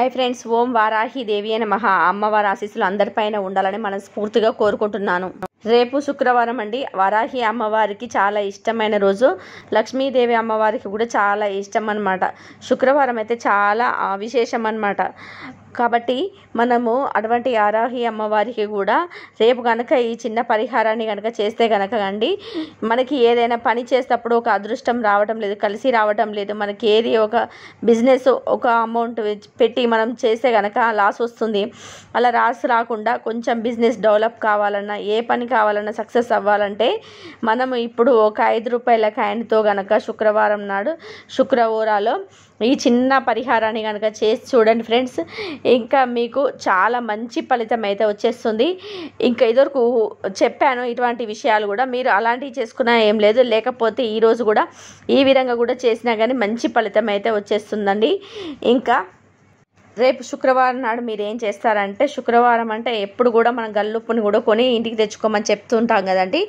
high friends ఓం వారాహి దేవి అని మహా అమ్మవారి ఆశీస్సులు అందరిపైన ఉండాలని మనం స్ఫూర్తిగా కోరుకుంటున్నాను రేపు శుక్రవారం అండి వారాహి అమ్మవారికి చాలా ఇష్టమైన రోజు లక్ష్మీదేవి అమ్మవారికి కూడా చాలా ఇష్టం అనమాట శుక్రవారం అయితే చాలా విశేషం అనమాట కాబట్టి మనము అటువంటి ఆరాహి అమ్మవారికి కూడా రేపు కనుక ఈ చిన్న పరిహారాన్ని కనుక చేస్తే కనుక అండి మనకి ఏదైనా పని చేసేటప్పుడు ఒక అదృష్టం రావటం లేదు కలిసి రావటం లేదు మనకి ఏది ఒక బిజినెస్ ఒక అమౌంట్ పెట్టి మనం చేస్తే కనుక లాస్ వస్తుంది అలా లాస్ రాకుండా కొంచెం బిజినెస్ డెవలప్ కావాలన్నా ఏ పని కావాలన్నా సక్సెస్ అవ్వాలంటే మనము ఇప్పుడు ఒక ఐదు రూపాయల క్యాండ్తో కనుక శుక్రవారం నాడు శుక్రవారాలో ఈ చిన్న పరిహారాన్ని కనుక చేసి చూడండి ఫ్రెండ్స్ ఇంకా మీకు చాలా మంచి ఫలితం అయితే వచ్చేస్తుంది ఇంకా ఇదివరకు చెప్పాను ఇటువంటి విషయాలు కూడా మీరు అలాంటివి చేసుకున్నా ఏం లేదు లేకపోతే ఈరోజు కూడా ఈ విధంగా కూడా చేసినా కానీ మంచి ఫలితం అయితే వచ్చేస్తుందండి ఇంకా రేపు శుక్రవారం నాడు మీరు ఏం చేస్తారంటే శుక్రవారం అంటే ఎప్పుడు కూడా మనం గల్లుప్పుని కూడా కొని ఇంటికి తెచ్చుకోమని చెప్తుంటాం కదండి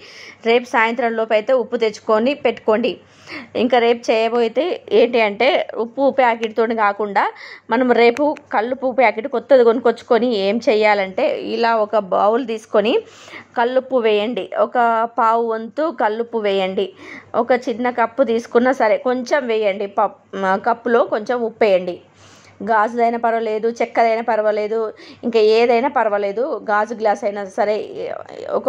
రేపు సాయంత్రం లోపు అయితే ఉప్పు తెచ్చుకొని పెట్టుకోండి ఇంకా రేపు చేయబోయితే ఏంటి అంటే ఉప్పు ప్యాకెట్తో కాకుండా మనం రేపు కల్లుప్పు ప్యాకెట్ కొత్తది కొనుక్కొచ్చుకొని ఏం చేయాలంటే ఇలా ఒక బౌల్ తీసుకొని కల్లుప్పు వేయండి ఒక పావు వంతు కల్లుప్పు వేయండి ఒక చిన్న కప్పు తీసుకున్నా సరే కొంచెం వేయండి పప్ కప్పులో కొంచెం ఉప్పు వేయండి గాజుదైనా పర్వాలేదు చెక్కదైనా పర్వాలేదు ఇంకా ఏదైనా పర్వాలేదు గాజు గ్లాస్ అయినా సరే ఒక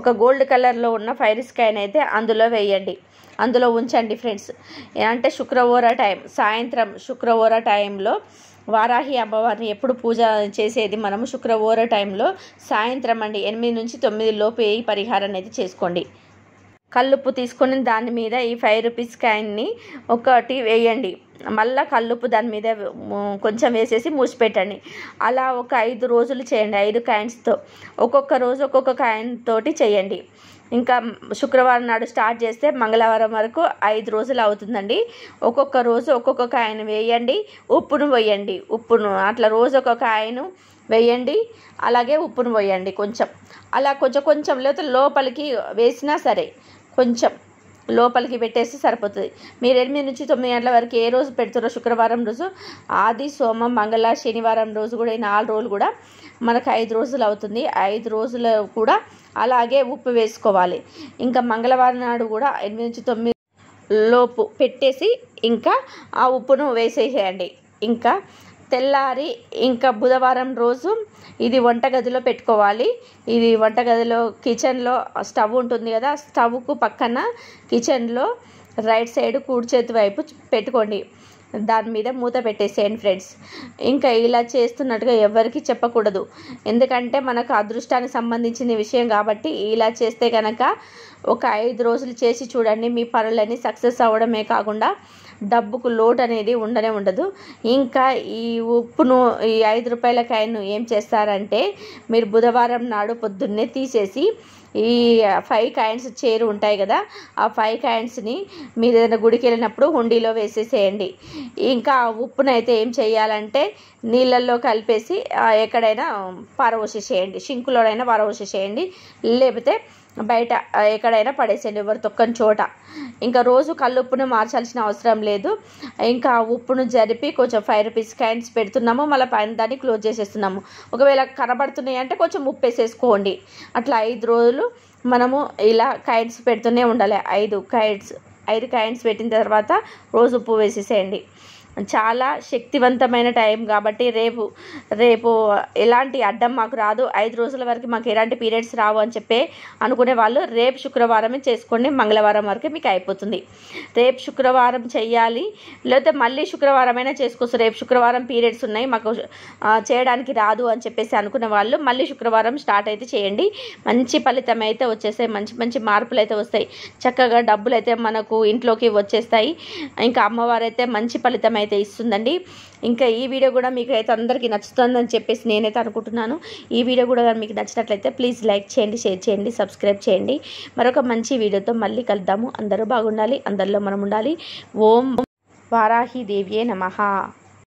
ఒక గోల్డ్ కలర్లో ఉన్న ఫైర్ స్కాన్ అయితే అందులో వేయండి అందులో ఉంచండి ఫ్రెండ్స్ అంటే శుక్రవార టైం సాయంత్రం శుక్రవార టైంలో వారాహి అమ్మవారిని ఎప్పుడు పూజ చేసేది మనము శుక్రవార టైంలో సాయంత్రం అండి ఎనిమిది నుంచి తొమ్మిది లోపు ఏ పరిహారాన్ని అయితే చేసుకోండి కల్లుప్పు తీసుకొని దాని మీద ఈ ఫైవ్ రూపీస్ కాయిన్ని ఒకటి వేయండి మళ్ళీ కల్లుప్పు దాని మీద కొంచెం వేసేసి మూసిపెట్టండి అలా ఒక ఐదు రోజులు చేయండి ఐదు కాయిన్స్తో ఒక్కొక్క రోజు ఒక్కొక్క క్యాన్ తోటి చేయండి ఇంకా శుక్రవారం నాడు స్టార్ట్ చేస్తే మంగళవారం వరకు ఐదు రోజులు అవుతుందండి ఒక్కొక్క రోజు ఒక్కొక్క కాయను వేయండి ఉప్పును పోయండి ఉప్పును అట్లా రోజు ఒక కాయను వేయండి అలాగే ఉప్పును పోయండి కొంచెం అలా కొంచెం కొంచెం లేకపోతే లోపలికి వేసినా సరే కొంచెం లోపలికి పెట్టేస్తే సరిపోతుంది మీరు ఎనిమిది నుంచి తొమ్మిది గంటల వరకు ఏ రోజు పెడుతున్నారో శుక్రవారం రోజు ఆది సోమం మంగళ శనివారం రోజు కూడా ఈ నాలుగు రోజులు కూడా మనకు ఐదు రోజులు అవుతుంది ఐదు రోజులు కూడా అలాగే ఉప్పు వేసుకోవాలి ఇంకా మంగళవారం నాడు కూడా ఎనిమిది నుంచి తొమ్మిది లోపు పెట్టేసి ఇంకా ఆ ఉప్పును వేసేసేయండి ఇంకా తెల్లారి ఇంకా బుధవారం రోజు ఇది వంటగదిలో పెట్టుకోవాలి ఇది వంటగదిలో కిచెన్లో స్టవ్ ఉంటుంది కదా స్టవ్కు పక్కన కిచెన్లో రైట్ సైడ్ కూడి చేతి వైపు పెట్టుకోండి దాని మీద మూత పెట్టేసేయండి ఫ్రెండ్స్ ఇంకా ఇలా చేస్తున్నట్టుగా ఎవరికి చెప్పకూడదు ఎందుకంటే మనకు అదృష్టానికి సంబంధించిన విషయం కాబట్టి ఇలా చేస్తే కనుక ఒక ఐదు రోజులు చేసి చూడండి మీ పనులన్నీ సక్సెస్ అవ్వడమే కాకుండా డబ్బుకు లోటు అనేది ఉండనే ఉండదు ఇంకా ఈ ఉప్పును ఈ ఐదు రూపాయల కాయను ఏం చేస్తారంటే మీరు బుధవారం నాడు పొద్దున్నే తీసేసి ఈ ఫైవ్ కాయిన్స్ చేరు ఉంటాయి కదా ఆ ఫైవ్ కాయిన్స్ని మీరు ఏదైనా గుడికి వెళ్ళినప్పుడు హుండీలో వేసేసేయండి ఇంకా ఉప్పునైతే ఏం చేయాలంటే నీళ్ళల్లో కలిపేసి ఎక్కడైనా పారవోసేసేయండి షింకులోనైనా చేయండి లేకపోతే బయట ఎక్కడైనా పడేసేయండి ఎవరు తొక్కని చోట ఇంకా రోజు కల్లుప్పును మార్చాల్సిన అవసరం లేదు ఇంకా ఉప్పును జరిపి కొంచెం ఫైవ్ రూపీస్ క్యాన్స్ పెడుతున్నాము మళ్ళీ పైన దాన్ని క్లోజ్ చేసేస్తున్నాము ఒకవేళ కనబడుతున్నాయి అంటే కొంచెం ఉప్పు వేసేసుకోండి అట్లా ఐదు రోజులు మనము ఇలా కైట్స్ పెడుతూనే ఉండాలి ఐదు కైట్స్ ఐదు కైట్స్ పెట్టిన తర్వాత రోజు ఉప్పు వేసేసేయండి చాలా శక్తివంతమైన టైం కాబట్టి రేపు రేపు ఎలాంటి అడ్డం మాకు రాదు ఐదు రోజుల వరకు మాకు ఎలాంటి పీరియడ్స్ రావు అని చెప్పి అనుకునే వాళ్ళు రేపు శుక్రవారమే చేసుకోండి మంగళవారం వరకు మీకు అయిపోతుంది రేపు శుక్రవారం చేయాలి లేకపోతే మళ్ళీ శుక్రవారమైనా చేసుకోవచ్చు రేపు శుక్రవారం పీరియడ్స్ ఉన్నాయి మాకు చేయడానికి రాదు అని చెప్పేసి అనుకునే వాళ్ళు మళ్ళీ శుక్రవారం స్టార్ట్ అయితే చేయండి మంచి ఫలితం అయితే వచ్చేస్తాయి మంచి మంచి మార్పులు అయితే వస్తాయి చక్కగా డబ్బులు అయితే మనకు ఇంట్లోకి వచ్చేస్తాయి ఇంకా అమ్మవారు అయితే మంచి ఫలితం అయితే ఇస్తుందండి ఇంకా ఈ వీడియో కూడా మీకు అయితే అందరికీ నచ్చుతుందని చెప్పేసి నేనైతే అనుకుంటున్నాను ఈ వీడియో కూడా మీకు నచ్చినట్లయితే ప్లీజ్ లైక్ చేయండి షేర్ చేయండి సబ్స్క్రైబ్ చేయండి మరొక మంచి వీడియోతో మళ్ళీ కలుద్దాము అందరూ బాగుండాలి అందరిలో మనం ఉండాలి ఓం వారాహి దేవ్యే నమ